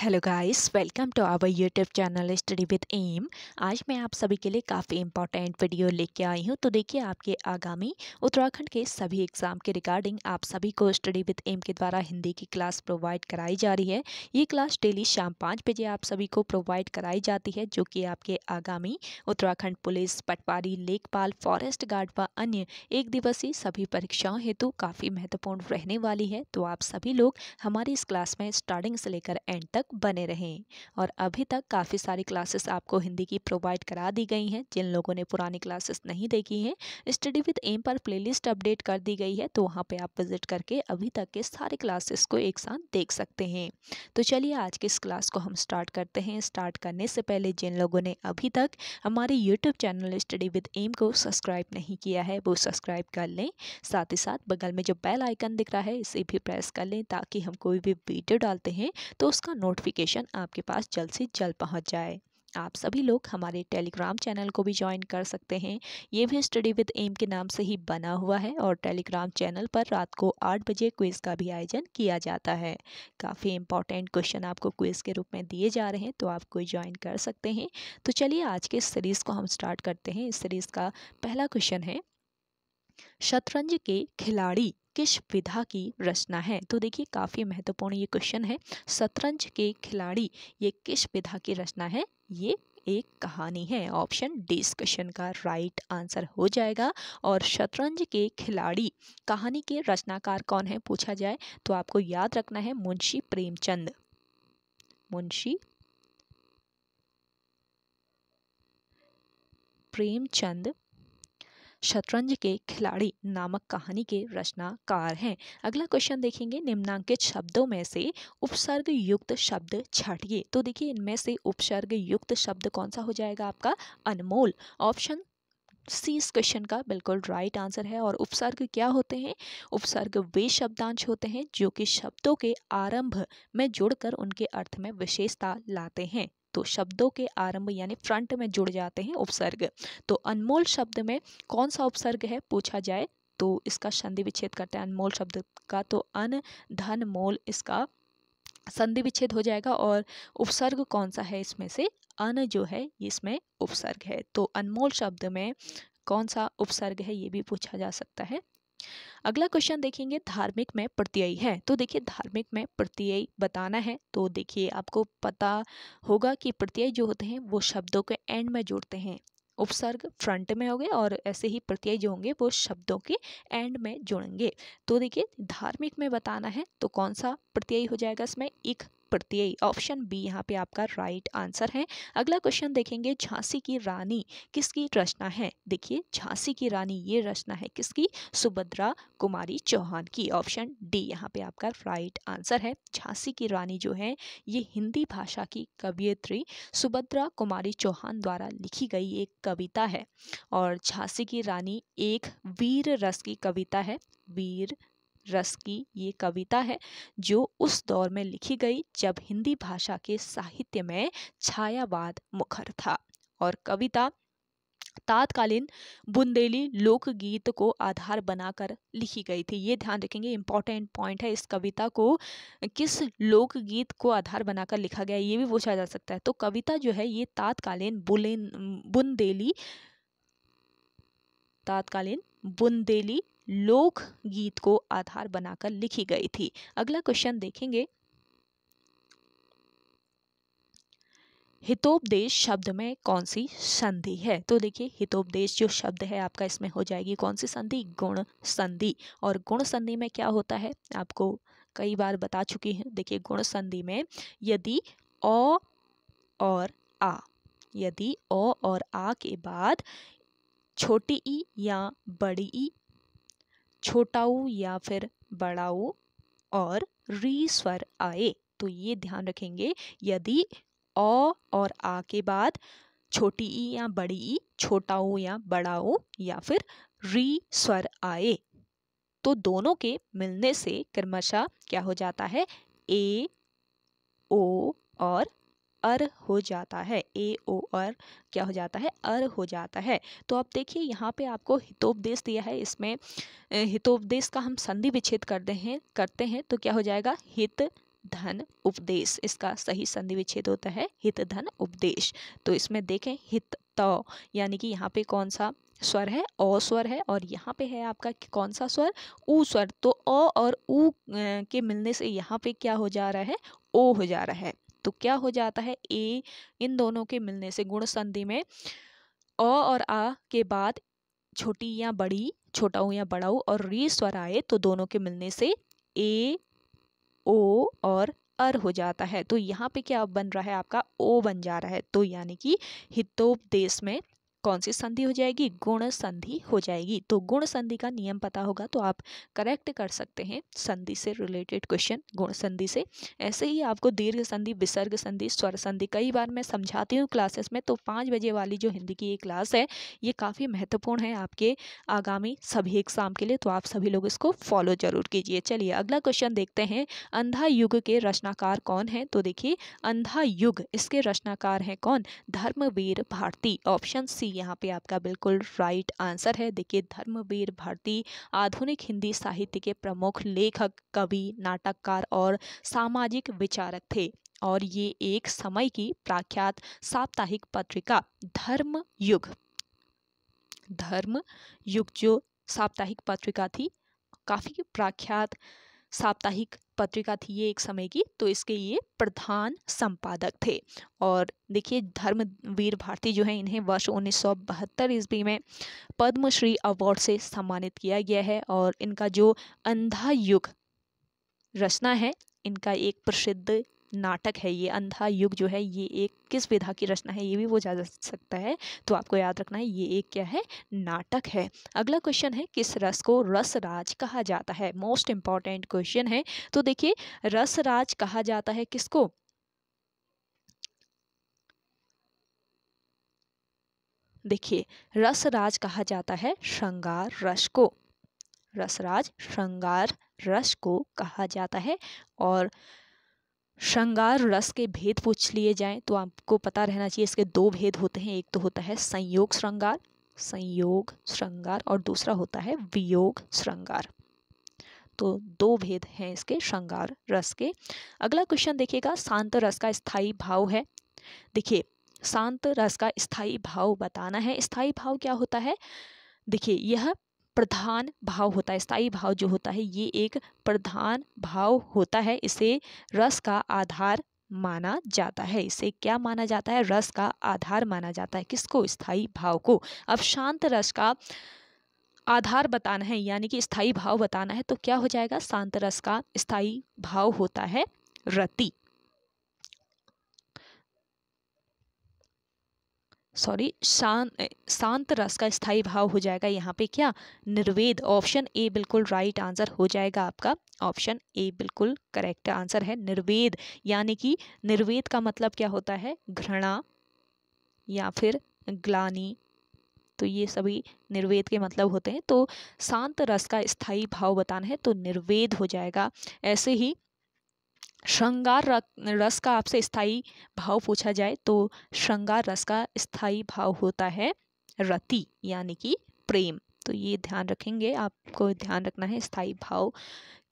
hello guys welcome to our YouTube channel study with M आज मैं आप सभी के लिए काफ़ी इंपॉर्टेंट वीडियो लेके आई हूं तो देखिए आपके आगामी उत्तराखंड के सभी एग्ज़ाम के रिगार्डिंग आप सभी को स्टडी विद एम के द्वारा हिंदी की क्लास प्रोवाइड कराई जा रही है ये क्लास डेली शाम पाँच बजे आप सभी को प्रोवाइड कराई जाती है जो कि आपके आगामी उत्तराखंड पुलिस पटवारी लेखपाल फॉरेस्ट गार्ड व अन्य एक दिवसीय सभी परीक्षाओं हेतु काफ़ी महत्वपूर्ण रहने वाली है तो आप सभी लोग हमारी इस क्लास में स्टार्टिंग से लेकर एंड तक बने रहें और अभी तक काफ़ी सारी क्लासेस आपको हिंदी की प्रोवाइड करा दी गई हैं जिन लोगों ने पुरानी क्लासेस नहीं देखी हैं स्टडी विद एम पर प्लेलिस्ट अपडेट कर दी गई है तो वहाँ पे आप विजिट करके अभी तक के सारे क्लासेस को एक साथ देख सकते हैं तो चलिए आज के इस क्लास को हम स्टार्ट करते हैं स्टार्ट करने से पहले जिन लोगों ने अभी तक हमारे YouTube channel study with M को सब्सक्राइब नहीं किया है वो सब्सक्राइब कर लें साथ ही साथ बगल में जो बेल आइकन दिख रहा है इसे भी प्रेस कर लें ताकि हम कोई भी वीडियो डालते हैं तो उसका नोट नोटिफिकेशन आपके पास जल्द से जल्द पहुँच जाए आप सभी लोग हमारे टेलीग्राम चैनल को भी ज्वाइन कर सकते हैं ये भी स्टडी विद एम के नाम से ही बना हुआ है और टेलीग्राम चैनल पर रात को आठ बजे क्विज़ का भी आयोजन किया जाता है काफ़ी इंपॉर्टेंट क्वेश्चन आपको क्विज़ के रूप में दिए जा रहे हैं तो आप कोई ज्वाइन कर सकते हैं तो चलिए आज के इस सीरीज़ को हम स्टार्ट करते हैं इस सीरीज़ का पहला क्वेश्चन है शतरंज के खिलाड़ी किस विधा की रचना है तो देखिए काफ़ी महत्वपूर्ण ये क्वेश्चन है शतरंज के खिलाड़ी ये किस विधा की रचना है ये एक कहानी है ऑप्शन डी इस क्वेश्चन का राइट आंसर हो जाएगा और शतरंज के खिलाड़ी कहानी के रचनाकार कौन है पूछा जाए तो आपको याद रखना है मुंशी प्रेमचंद मुंशी प्रेमचंद शतरंज के खिलाड़ी नामक कहानी के रचनाकार हैं अगला क्वेश्चन देखेंगे निम्नांकित शब्दों में से उपसर्ग युक्त शब्द छाटिए तो देखिए इनमें से उपसर्ग युक्त शब्द कौन सा हो जाएगा आपका अनमोल ऑप्शन सी इस क्वेश्चन का बिल्कुल राइट आंसर है और उपसर्ग क्या होते हैं उपसर्ग वे शब्दांश होते हैं जो कि शब्दों के आरंभ में जुड़कर उनके अर्थ में विशेषता लाते हैं तो शब्दों के आरंभ यानी फ्रंट में जुड़ जाते हैं उपसर्ग तो अनमोल शब्द में कौन सा उपसर्ग है पूछा जाए तो इसका संधि विच्छेद करते हैं अनमोल शब्द का तो अन धन मोल इसका संधि विच्छेद हो जाएगा और उपसर्ग कौन सा है इसमें से अन जो है इसमें उपसर्ग है तो अनमोल शब्द में कौन सा उपसर्ग है ये भी पूछा जा सकता है अगला क्वेश्चन देखेंगे धार्मिक में प्रत्ययी है तो देखिए धार्मिक में प्रत्ययी बताना है तो देखिए आपको पता होगा कि प्रत्ययी जो होते हैं वो शब्दों के एंड में जोड़ते हैं उपसर्ग फ्रंट में होंगे और ऐसे ही प्रत्यय जो होंगे वो शब्दों के एंड में जुड़ेंगे तो देखिए धार्मिक में बताना है तो कौन सा प्रत्यय हो जाएगा इसमें एक पड़ती है ऑप्शन बी यहाँ पे आपका राइट आंसर है अगला क्वेश्चन देखेंगे झांसी की रानी किसकी रचना है देखिए झांसी की रानी ये रचना है किसकी सुभद्रा कुमारी चौहान की ऑप्शन डी यहाँ पे आपका राइट आंसर है झांसी की रानी जो है ये हिंदी भाषा की कवियत्री सुभद्रा कुमारी चौहान द्वारा लिखी गई एक कविता है और झांसी की रानी एक वीर रस की कविता है वीर रस की ये कविता है जो उस दौर में लिखी गई जब हिंदी भाषा के साहित्य में छायावाद मुखर था और कविता तात्कालीन बुंदेली लोकगीत को आधार बनाकर लिखी गई थी ये ध्यान रखेंगे इंपॉर्टेंट पॉइंट है इस कविता को किस लोकगीत को आधार बनाकर लिखा गया ये भी पूछा जा सकता है तो कविता जो है ये तात्कालीन बुलेन बुंदेली तात्कालीन बुंदेली लोक गीत को आधार बनाकर लिखी गई थी अगला क्वेश्चन देखेंगे हितोपदेश शब्द में कौन सी संधि है तो देखिए हितोपदेश जो शब्द है आपका इसमें हो जाएगी कौन सी संधि गुण संधि और गुण संधि में क्या होता है आपको कई बार बता चुकी है देखिए गुण संधि में यदि अ और आ यदि अ और आ के बाद छोटी ई या बड़ी ई छोटा ऊ या फिर बड़ा ऊ और री स्वर आए तो ये ध्यान रखेंगे यदि अ और आ के बाद छोटी ई या बड़ी ई छोटा ओ या बड़ा ओ या फिर री स्वर आए तो दोनों के मिलने से क्रमशः क्या हो जाता है ए ओ और अर हो जाता है ए ओ अर क्या हो जाता है अर हो जाता है तो अब देखिए यहाँ पे आपको हितोपदेश दिया है इसमें हितोपदेश का हम संधि विच्छेद करते हैं करते हैं तो क्या हो जाएगा हित धन उपदेश इसका सही संधि विच्छेद होता है हित धन उपदेश तो इसमें देखें हित त यानी कि यहाँ पे कौन सा स्वर है ओ स्वर है और यहाँ पे है आपका कौन सा स्वर ऊ स्वर तो अ और ऊ के मिलने से यहाँ पे क्या हो जा रहा है ओ हो जा रहा है तो क्या हो जाता है ए इन दोनों के मिलने से गुण संधि में अ और आ के बाद छोटी या बड़ी छोटा या बड़ा और री स्वर आए तो दोनों के मिलने से ए ओ और अर हो जाता है तो यहाँ पे क्या बन रहा है आपका ओ बन जा रहा है तो यानी कि हितोपदेश में कौन सी संधि हो जाएगी गुण संधि हो जाएगी तो गुण संधि का नियम पता होगा तो आप करेक्ट कर सकते हैं संधि से रिलेटेड क्वेश्चन गुण संधि से ऐसे ही आपको दीर्घ संधि विसर्ग संधि स्वर संधि कई बार मैं समझाती हूँ क्लासेस में तो पाँच बजे वाली जो हिंदी की ये क्लास है ये काफ़ी महत्वपूर्ण है आपके आगामी सभी एग्जाम के लिए तो आप सभी लोग इसको फॉलो जरूर कीजिए चलिए अगला क्वेश्चन देखते हैं अंधा युग के रचनाकार कौन है तो देखिए अंधा युग इसके रचनाकार हैं कौन धर्मवीर भारती ऑप्शन सी यहाँ पे आपका बिल्कुल राइट आंसर है देखिए धर्मवीर भारती आधुनिक हिंदी साहित्य के प्रमुख लेखक कवि नाटककार और सामाजिक विचारक थे और ये एक समय की प्रख्यात साप्ताहिक पत्रिका धर्म युग धर्म युग जो साप्ताहिक पत्रिका थी काफ़ी प्रख्यात साप्ताहिक पत्रिका थी ये एक समय की तो इसके ये प्रधान संपादक थे और देखिए धर्मवीर भारती जो है इन्हें वर्ष उन्नीस सौ बहत्तर ईस्वी में पद्मश्री अवार्ड से सम्मानित किया गया है और इनका जो अंधा युग रचना है इनका एक प्रसिद्ध नाटक है ये अंधा युग जो है ये एक किस विधा की रचना है ये भी वो जा सकता है तो आपको याद रखना है ये एक क्या है नाटक है अगला क्वेश्चन है किस रस को रसराज कहा जाता है मोस्ट इम्पॉर्टेंट क्वेश्चन है तो देखिए रसराज कहा जाता है किसको देखिए रसराज कहा जाता है श्रृंगार रस को रसराज श्रृंगार रस को कहा जाता है और श्रृंगार रस के भेद पूछ लिए जाएं तो आपको पता रहना चाहिए इसके दो भेद होते हैं एक तो होता है संयोग श्रृंगार संयोग श्रृंगार और दूसरा होता है वियोग श्रृंगार तो दो भेद हैं इसके श्रृंगार रस के अगला क्वेश्चन देखिएगा शांत रस का स्थायी भाव है देखिए शांत रस का स्थायी भाव बताना है स्थायी भाव क्या होता है देखिए यह प्रधान भाव होता है स्थायी भाव जो होता है ये एक प्रधान भाव होता है इसे रस का आधार माना जाता है इसे क्या माना जाता है रस का आधार माना जाता है किसको स्थाई भाव को अब शांत रस का आधार बताना है यानी कि स्थाई भाव बताना है तो क्या हो जाएगा शांत रस का स्थाई भाव होता है रति सॉरी शान शांत रस का स्थाई भाव हो जाएगा यहाँ पे क्या निर्वेद ऑप्शन ए बिल्कुल राइट आंसर हो जाएगा आपका ऑप्शन ए बिल्कुल करेक्ट आंसर है निर्वेद यानी कि निर्वेद का मतलब क्या होता है घृणा या फिर ग्लानी तो ये सभी निर्वेद के मतलब होते हैं तो शांत रस का स्थाई भाव बताना है तो निर्वेद हो जाएगा ऐसे ही श्रृंगार रस का आपसे स्थाई भाव पूछा जाए तो श्रृंगार रस का स्थाई भाव होता है रति यानी कि प्रेम तो ये ध्यान रखेंगे आपको ध्यान रखना है स्थाई भाव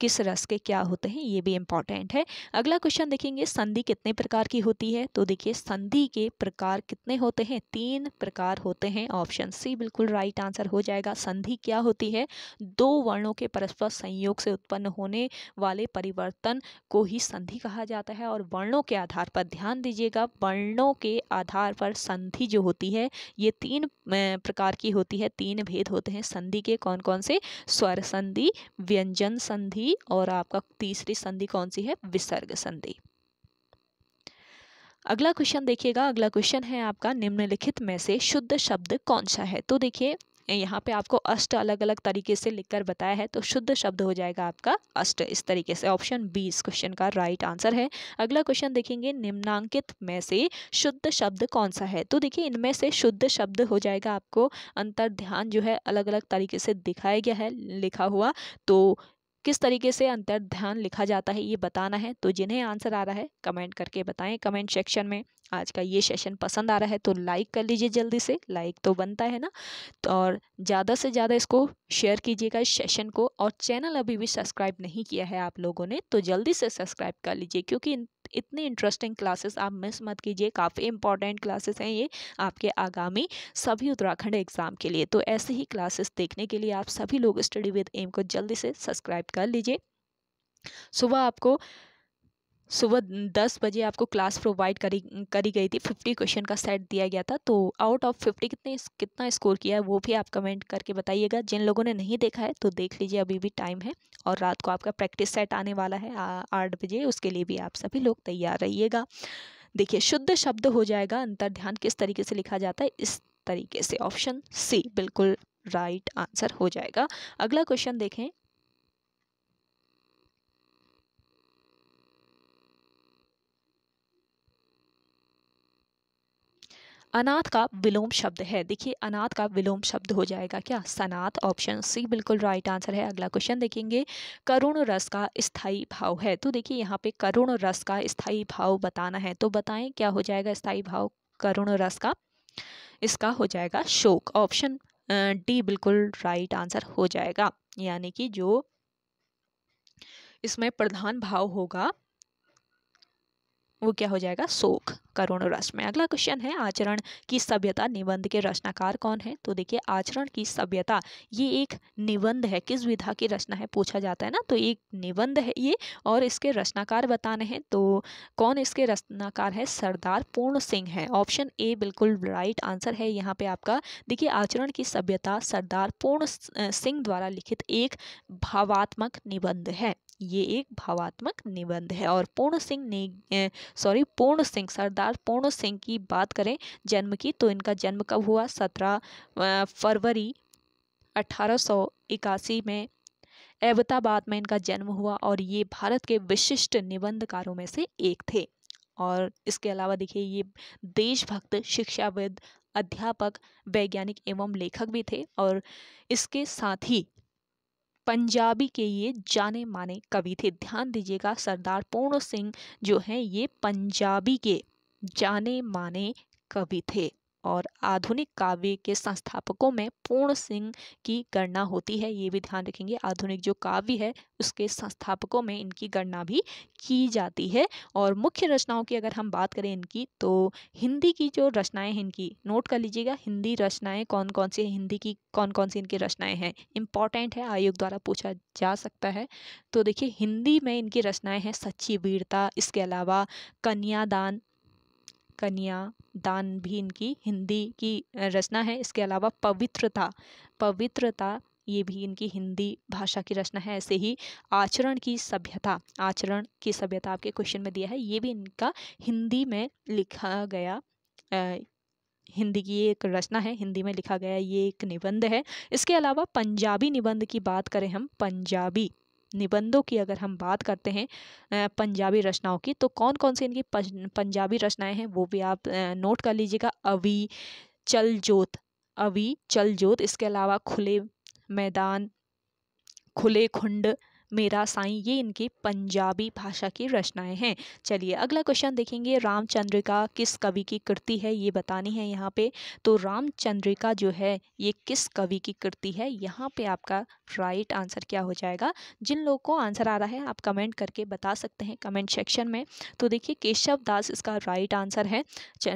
किस रस के क्या होते हैं ये भी इम्पॉर्टेंट है अगला क्वेश्चन देखेंगे संधि कितने प्रकार की होती है तो देखिए संधि के प्रकार कितने होते हैं तीन प्रकार होते हैं ऑप्शन सी बिल्कुल राइट आंसर हो जाएगा संधि क्या होती है दो वर्णों के परस्पर संयोग से उत्पन्न होने वाले परिवर्तन को ही संधि कहा जाता है और वर्णों के आधार पर ध्यान दीजिएगा वर्णों के आधार पर संधि जो होती है ये तीन प्रकार की होती है तीन भेद होते हैं संधि के कौन कौन से स्वर संधि व्यंजन संधि संधि और आपका तीसरी संधि कौन सी है विसर्ग संधि अगला क्वेश्चन देखिएगा अगला क्वेश्चन है आपका निम्नलिखित में से शुद्ध शब्द कौन सा है तो देखिए यहाँ पे आपको अष्ट अलग अलग तरीके से लिखकर बताया है तो शुद्ध शब्द हो जाएगा आपका अष्ट इस तरीके से ऑप्शन बी इस क्वेश्चन का राइट आंसर है अगला क्वेश्चन देखेंगे निम्नांकित में से शुद्ध शब्द कौन सा है तो देखिए इनमें से शुद्ध शब्द हो जाएगा आपको अंतर ध्यान जो है अलग अलग तरीके से दिखाया गया है लिखा हुआ तो किस तरीके से अंतर ध्यान लिखा जाता है ये बताना है तो जिन्हें आंसर आ रहा है कमेंट करके बताएं कमेंट सेक्शन में आज का ये सेशन पसंद आ रहा है तो लाइक कर लीजिए जल्दी से लाइक तो बनता है ना तो और ज़्यादा से ज़्यादा इसको शेयर कीजिएगा इस सेशन को और चैनल अभी भी सब्सक्राइब नहीं किया है आप लोगों ने तो जल्दी से सब्सक्राइब कर लीजिए क्योंकि इतनी इंटरेस्टिंग क्लासेस आप मिस मत कीजिए काफ़ी इंपॉर्टेंट क्लासेस हैं ये आपके आगामी सभी उत्तराखंड एग्ज़ाम के लिए तो ऐसे ही क्लासेस देखने के लिए आप सभी लोग स्टडी विद एम को जल्दी से सब्सक्राइब कर लीजिए सुबह आपको सुबह दस बजे आपको क्लास प्रोवाइड करी करी गई थी फिफ्टी क्वेश्चन का सेट दिया गया था तो आउट ऑफ फिफ्टी कितने कितना स्कोर किया है वो भी आप कमेंट करके बताइएगा जिन लोगों ने नहीं देखा है तो देख लीजिए अभी भी टाइम है और रात को आपका प्रैक्टिस सेट आने वाला है आठ बजे उसके लिए भी आप सभी लोग तैयार रहिएगा देखिए शुद्ध शब्द हो जाएगा अंतर ध्यान किस तरीके से लिखा जाता है इस तरीके से ऑप्शन सी बिल्कुल राइट आंसर हो जाएगा अगला क्वेश्चन देखें अनाथ का विलोम शब्द है देखिए अनाथ का विलोम शब्द हो जाएगा क्या सनात ऑप्शन सी बिल्कुल राइट आंसर है अगला क्वेश्चन देखेंगे करुण रस का स्थाई भाव है तो देखिए यहाँ पे करुण रस का स्थाई भाव बताना है तो बताएं क्या हो जाएगा स्थायी भाव करुण रस का इसका हो जाएगा शोक ऑप्शन डी बिल्कुल राइट आंसर हो जाएगा यानी कि जो इसमें प्रधान भाव होगा वो क्या हो जाएगा शोक करुण रस में अगला क्वेश्चन है आचरण की सभ्यता निबंध के रचनाकार कौन है तो देखिए आचरण की सभ्यता ये एक निबंध है किस विधा की रचना है पूछा जाता है ना तो एक निबंध है ये और इसके रचनाकार बताने हैं तो कौन इसके रचनाकार है सरदार पूर्ण सिंह है ऑप्शन ए बिल्कुल राइट आंसर है यहाँ पे आपका देखिए आचरण की सभ्यता सरदार पूर्ण सिंह द्वारा लिखित एक भावात्मक निबंध है ये एक भावात्मक निबंध है और पूर्ण सिंह ने सॉरी पूर्ण सिंह सरदार अनुसार पूर्ण सिंह की बात करें जन्म की तो इनका जन्म कब हुआ सत्रह फरवरी अठारह में एबताबाद में इनका जन्म हुआ और ये भारत के विशिष्ट निबंधकारों में से एक थे और इसके अलावा देखिए ये देशभक्त शिक्षाविद अध्यापक वैज्ञानिक एवं लेखक भी थे और इसके साथ ही पंजाबी के ये जाने माने कवि थे ध्यान दीजिएगा सरदार पूर्ण सिंह जो हैं ये पंजाबी के जाने माने कवि थे और आधुनिक काव्य के संस्थापकों में पूर्ण सिंह की गणना होती है ये भी ध्यान रखेंगे आधुनिक जो काव्य है उसके संस्थापकों में इनकी गणना भी की जाती है और मुख्य रचनाओं की अगर हम बात करें इनकी तो हिंदी की जो रचनाएं हैं इनकी नोट कर लीजिएगा हिंदी रचनाएं कौन कौन सी हिंदी की कौन कौन सी इनकी रचनाएँ हैं इंपॉर्टेंट है आयोग द्वारा पूछा जा सकता है तो देखिए हिंदी में इनकी रचनाएँ हैं सच्ची वीरता इसके अलावा कन्यादान कन्या दान भी इनकी हिंदी की रचना है इसके अलावा पवित्रता पवित्रता ये भी इनकी हिंदी भाषा की रचना है ऐसे ही आचरण की सभ्यता आचरण की सभ्यता आपके क्वेश्चन में दिया है ये भी इनका हिंदी में लिखा गया आ, हिंदी की एक रचना है हिंदी में लिखा गया ये एक निबंध है इसके अलावा पंजाबी निबंध की बात करें हम पंजाबी निबंधों की अगर हम बात करते हैं पंजाबी रचनाओं की तो कौन कौन सी इनकी पंजाबी रचनाएं हैं वो भी आप नोट कर लीजिएगा अवि चल जोत अवि चल जोत इसके अलावा खुले मैदान खुले खुंड मेरा साईं ये इनकी पंजाबी भाषा की रचनाएं हैं चलिए अगला क्वेश्चन देखेंगे रामचंद्रिका किस कवि की कृति है ये बतानी है यहाँ पे तो रामचंद्रिका जो है ये किस कवि की कृति है यहाँ पे आपका राइट आंसर क्या हो जाएगा जिन लोगों को आंसर आ रहा है आप कमेंट करके बता सकते हैं कमेंट सेक्शन में तो देखिए केशव दास इसका राइट आंसर है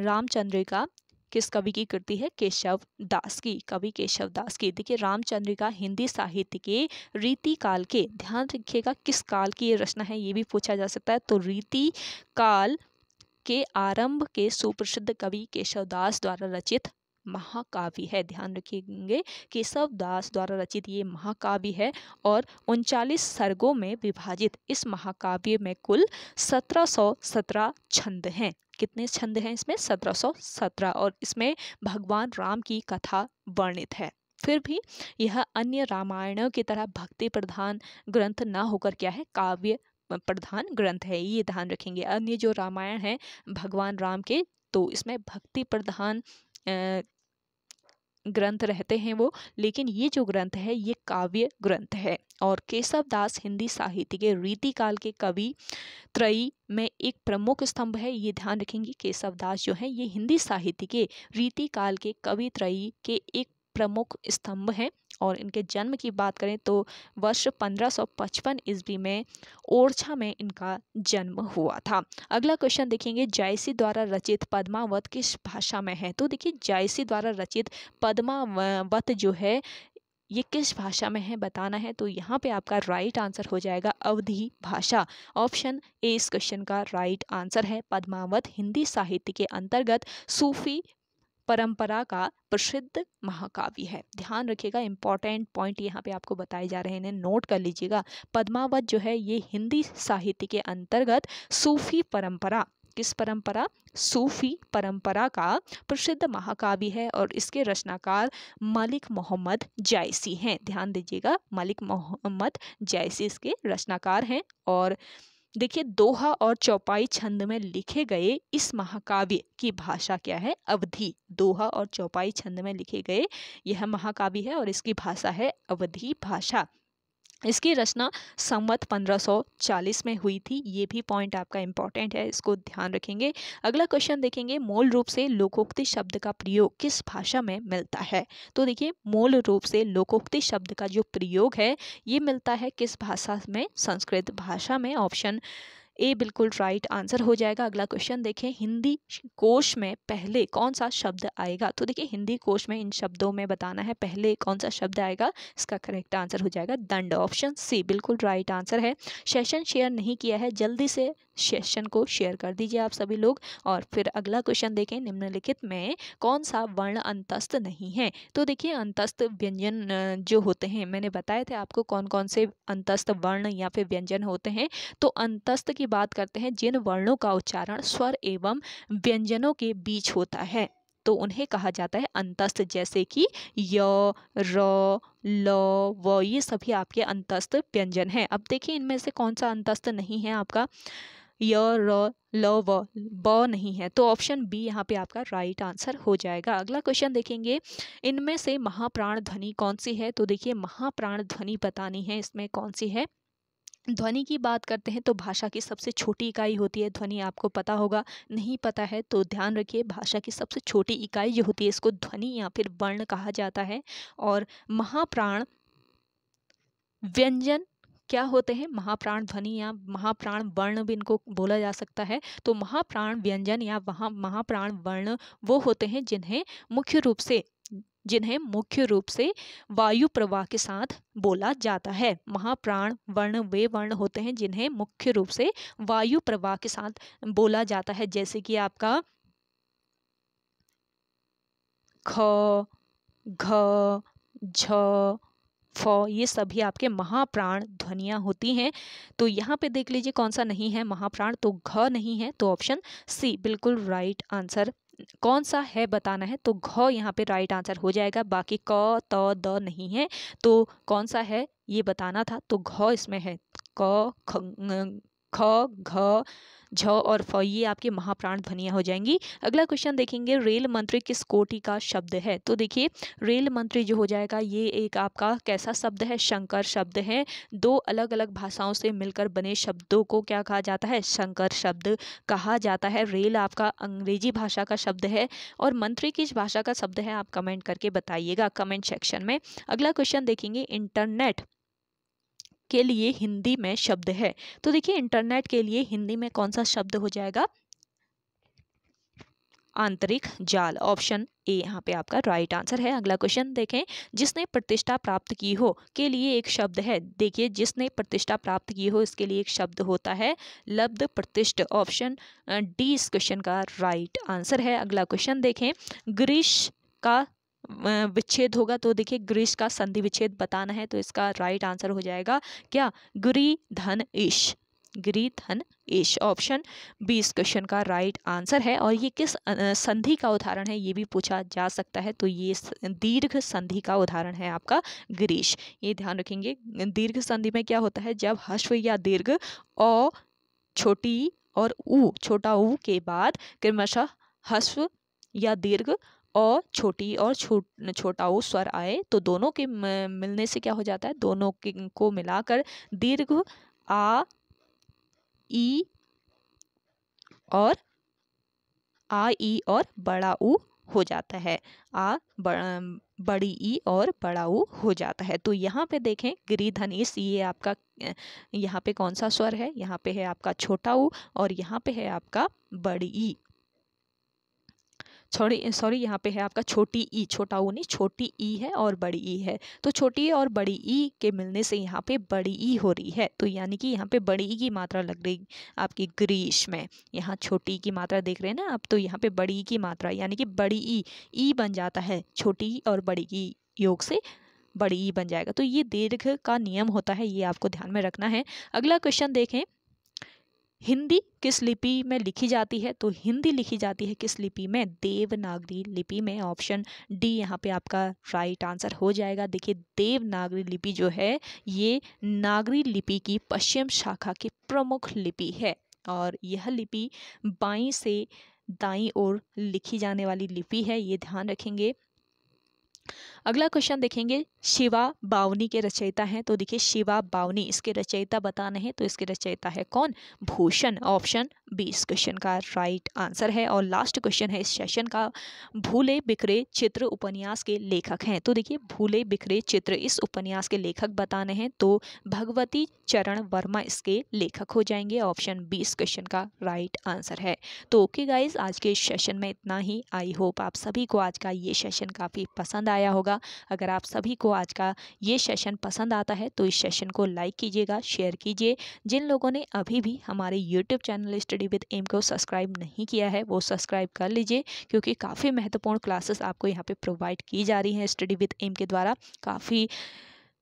रामचंद्रिका किस कवि की कृति है केशव दास की कवि केशव दास की देखिए रामचंद्रिका हिंदी साहित्य के रीति काल के ध्यान रखिएगा किस काल की ये रचना है ये भी पूछा जा सकता है तो रीति काल के आरंभ के सुप्रसिद्ध कवि केशव दास द्वारा रचित महाकाव्य है ध्यान रखेंगे केशव दास द्वारा रचित ये महाकाव्य है और उनचालीस सर्गों में विभाजित इस महाकाव्य में कुल सत्रह सौ सत्रह छंद हैं कितने छंद हैं इसमें सत्रह सौ सत्रह और इसमें भगवान राम की कथा वर्णित है फिर भी यह अन्य रामायणों की तरह भक्ति प्रधान ग्रंथ ना होकर क्या है काव्य प्रधान ग्रंथ है ये ध्यान रखेंगे अन्य जो रामायण है भगवान राम के तो इसमें भक्ति प्रधान ग्रंथ रहते हैं वो लेकिन ये जो ग्रंथ है ये काव्य ग्रंथ है और केशव दास हिंदी साहित्य के रीति काल के कवि त्रयी में एक प्रमुख स्तंभ है ये ध्यान रखेंगे केशव दास जो है ये हिंदी साहित्य के रीति काल के कवि त्रयी के एक प्रमुख स्तंभ हैं और इनके जन्म की बात करें तो वर्ष 1555 ईस्वी में ओरछा में इनका जन्म हुआ था अगला क्वेश्चन देखेंगे जायसी द्वारा रचित पद्मावत किस भाषा में है तो देखिए जायसी द्वारा रचित पद्मावत जो है ये किस भाषा में है बताना है तो यहाँ पे आपका राइट आंसर हो जाएगा अवधि भाषा ऑप्शन ए इस क्वेश्चन का राइट आंसर है पद्मावत हिंदी साहित्य के अंतर्गत सूफी परंपरा का प्रसिद्ध महाकाव्य है ध्यान रखिएगा इंपॉर्टेंट पॉइंट यहाँ पे आपको बताए जा रहे हैं नोट कर लीजिएगा पद्मावत जो है ये हिंदी साहित्य के अंतर्गत सूफी परंपरा किस परंपरा सूफी परंपरा का प्रसिद्ध महाकाव्य है और इसके रचनाकार मलिक मोहम्मद जायसी हैं ध्यान दीजिएगा मलिक मोहम्मद जायसी इसके रचनाकार हैं और देखिए दोहा और चौपाई छंद में लिखे गए इस महाकाव्य की भाषा क्या है अवधि दोहा और चौपाई छंद में लिखे गए यह महाकाव्य है और इसकी भाषा है अवधि भाषा इसकी रचना संवत 1540 में हुई थी ये भी पॉइंट आपका इम्पॉर्टेंट है इसको ध्यान रखेंगे अगला क्वेश्चन देखेंगे मूल रूप से लोकोक्ति शब्द का प्रयोग किस भाषा में मिलता है तो देखिए मूल रूप से लोकोक्ति शब्द का जो प्रयोग है ये मिलता है किस भाषा में संस्कृत भाषा में ऑप्शन ए बिल्कुल राइट आंसर हो जाएगा अगला क्वेश्चन देखें हिंदी कोश में पहले कौन सा शब्द आएगा तो देखिए हिंदी कोश में इन शब्दों में बताना है पहले कौन सा शब्द आएगा इसका करेक्ट आंसर हो जाएगा दंड ऑप्शन सी बिल्कुल राइट आंसर है सेशन शेयर नहीं किया है जल्दी से सेशन को शेयर कर दीजिए आप सभी लोग और फिर अगला क्वेश्चन देखें निम्नलिखित में कौन सा वर्ण अंतस्थ नहीं है तो देखिए अंतस्थ व्यंजन जो होते हैं मैंने बताए थे आपको कौन कौन से अंतस्थ वर्ण या फिर व्यंजन होते हैं तो अंतस्थ की बात करते हैं जिन वर्णों का उच्चारण स्वर एवं व्यंजनों के बीच होता है तो उन्हें कहा जाता है अंतस्थ जैसे कि य र ल व ये सभी आपके अंतस्थ व्यंजन हैं अब देखिए इनमें से कौन सा अंतस्थ नहीं है आपका य र ल व ब नहीं है तो ऑप्शन बी यहाँ पे आपका राइट आंसर हो जाएगा अगला क्वेश्चन देखेंगे इनमें से महाप्राण ध्वनि कौन सी है तो देखिए महाप्राण ध्वनि बतानी है इसमें कौन सी है ध्वनि की बात करते हैं तो भाषा की सबसे छोटी इकाई होती है ध्वनि आपको पता होगा नहीं पता है तो ध्यान रखिए भाषा की सबसे छोटी इकाई जो होती है इसको ध्वनि या फिर वर्ण कहा जाता है और महाप्राण व्यंजन क्या होते हैं महाप्राण ध्वनि या महाप्राण वर्ण भी इनको बोला जा सकता है तो महाप्राण व्यंजन या वहाँ महाप्राण वर्ण वो होते हैं जिन्हें मुख्य रूप से जिन्हें मुख्य रूप से वायु प्रवाह के साथ बोला जाता है महाप्राण वर्ण वे वर्ण होते हैं जिन्हें मुख्य रूप से वायु प्रवाह के साथ बोला जाता है जैसे कि आपका ख घ झ फ ये सभी आपके महाप्राण ध्वनियाँ होती हैं तो यहाँ पे देख लीजिए कौन सा नहीं है महाप्राण तो घ नहीं है तो ऑप्शन सी बिल्कुल राइट आंसर कौन सा है बताना है तो घ यहाँ पे राइट आंसर हो जाएगा बाकी क त द नहीं है तो कौन सा है ये बताना था तो घ इसमें है क ख घ झ और फ ये आपके महाप्राण ध्वनियाँ हो जाएंगी अगला क्वेश्चन देखेंगे रेल मंत्री किस कोटि का शब्द है तो देखिए रेल मंत्री जो हो जाएगा ये एक आपका कैसा शब्द है शंकर शब्द है दो अलग अलग भाषाओं से मिलकर बने शब्दों को क्या कहा जाता है शंकर शब्द कहा जाता है रेल आपका अंग्रेजी भाषा का शब्द है और मंत्री किस भाषा का शब्द है आप कमेंट करके बताइएगा कमेंट सेक्शन में अगला क्वेश्चन देखेंगे इंटरनेट के लिए हिंदी में शब्द है तो देखिए इंटरनेट के लिए हिंदी में कौन सा शब्द हो जाएगा आंतरिक जाल ऑप्शन ए यहाँ पे आपका राइट आंसर है अगला क्वेश्चन देखें जिसने प्रतिष्ठा प्राप्त की हो के लिए एक शब्द है देखिए जिसने प्रतिष्ठा प्राप्त की हो इसके लिए एक शब्द होता है लब्ध प्रतिष्ठ ऑप्शन डी इस क्वेश्चन का राइट आंसर है अगला क्वेश्चन देखें ग्रीष का विच्छेद होगा तो देखिए ग्रीष का संधि विच्छेद बताना है तो इसका राइट आंसर हो जाएगा क्या गुरी धन ईश गिरी धन ईश ऑप्शन बी इस क्वेश्चन का राइट आंसर है और ये किस संधि का उदाहरण है ये भी पूछा जा सकता है तो ये दीर्घ संधि का उदाहरण है आपका ग्रीष ये ध्यान रखेंगे दीर्घ संधि में क्या होता है जब हश्व या दीर्घ ओ छोटी और ऊ छोटा ऊ के बाद क्रमशः हस्व या दीर्घ अ छोटी और छो छोटा ऊ स्वर आए तो दोनों के मिलने से क्या हो जाता है दोनों को मिलाकर दीर्घ आ ई और आ ई और बड़ा ऊ हो जाता है आ बड़, बड़ी ई और बड़ा ऊ हो जाता है तो यहाँ पे देखें गिरी धनीस ये आपका यहाँ पे कौन सा स्वर है यहाँ पे है आपका छोटा ऊ और यहाँ पे है आपका बड़ी ई छोड़ी सॉरी यहाँ पे है आपका छोटी ई छोटा ऊ नहीं छोटी ई है और बड़ी ई है तो छोटी और बड़ी ई के मिलने से यहाँ पे बड़ी ई हो रही है तो यानी कि यहाँ पे बड़ी ई की मात्रा लग रही आपकी ग्रीष्म में यहाँ छोटी की मात्रा देख रहे हैं ना आप तो यहाँ पे बड़ी ई की मात्रा यानी कि बड़ी ई ई बन जाता है छोटी और बड़ी ई योग से बड़ी ई बन जाएगा तो ये दीर्घ का नियम होता है ये आपको ध्यान में रखना है अगला क्वेश्चन देखें हिंदी किस लिपि में लिखी जाती है तो हिंदी लिखी जाती है किस लिपि में देवनागरी लिपि में ऑप्शन डी यहाँ पे आपका राइट आंसर हो जाएगा देखिए देवनागरी लिपि जो है ये नागरी लिपि की पश्चिम शाखा की प्रमुख लिपि है और यह लिपि बाई से दाई ओर लिखी जाने वाली लिपि है ये ध्यान रखेंगे अगला क्वेश्चन देखेंगे शिवा बावनी के रचयिता हैं तो देखिए शिवा बावनी इसके रचयिता बताने हैं तो इसके रचयिता है कौन भूषण ऑप्शन बी इस क्वेश्चन का राइट आंसर है और लास्ट क्वेश्चन है इस सेशन का भूले बिखरे चित्र उपन्यास के लेखक हैं तो देखिए भूले बिखरे चित्र इस उपन्यास के लेखक बताने हैं तो भगवती चरण वर्मा इसके लेखक हो जाएंगे ऑप्शन बी इस क्वेश्चन का राइट आंसर है तो ओके गाइज आज के सेशन में इतना ही आई होप आप सभी को आज का ये सेशन काफ़ी पसंद आया होगा अगर आप सभी को आज का ये सेशन पसंद आता है तो इस सेशन को लाइक कीजिएगा शेयर कीजिए जिन लोगों ने अभी भी हमारे YouTube channel study with M को सब्सक्राइब नहीं किया है वो सब्सक्राइब कर लीजिए क्योंकि काफ़ी महत्वपूर्ण क्लासेस आपको यहाँ पर प्रोवाइड की जा रही हैं स्टडी विद एम के द्वारा काफ़ी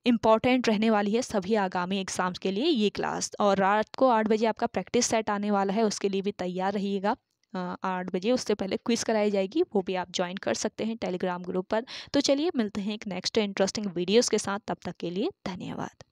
इम्पॉर्टेंट रहने वाली है सभी आगामी एग्ज़ाम्स के लिए ये क्लास और रात को आठ बजे आपका प्रैक्टिस सेट आने वाला है उसके लिए भी तैयार रहिएगा आठ बजे उससे पहले क्विज़ कराई जाएगी वो भी आप ज्वाइन कर सकते हैं टेलीग्राम ग्रुप पर तो चलिए मिलते हैं एक नेक्स्ट इंटरेस्टिंग वीडियोज़ के साथ तब तक के लिए धन्यवाद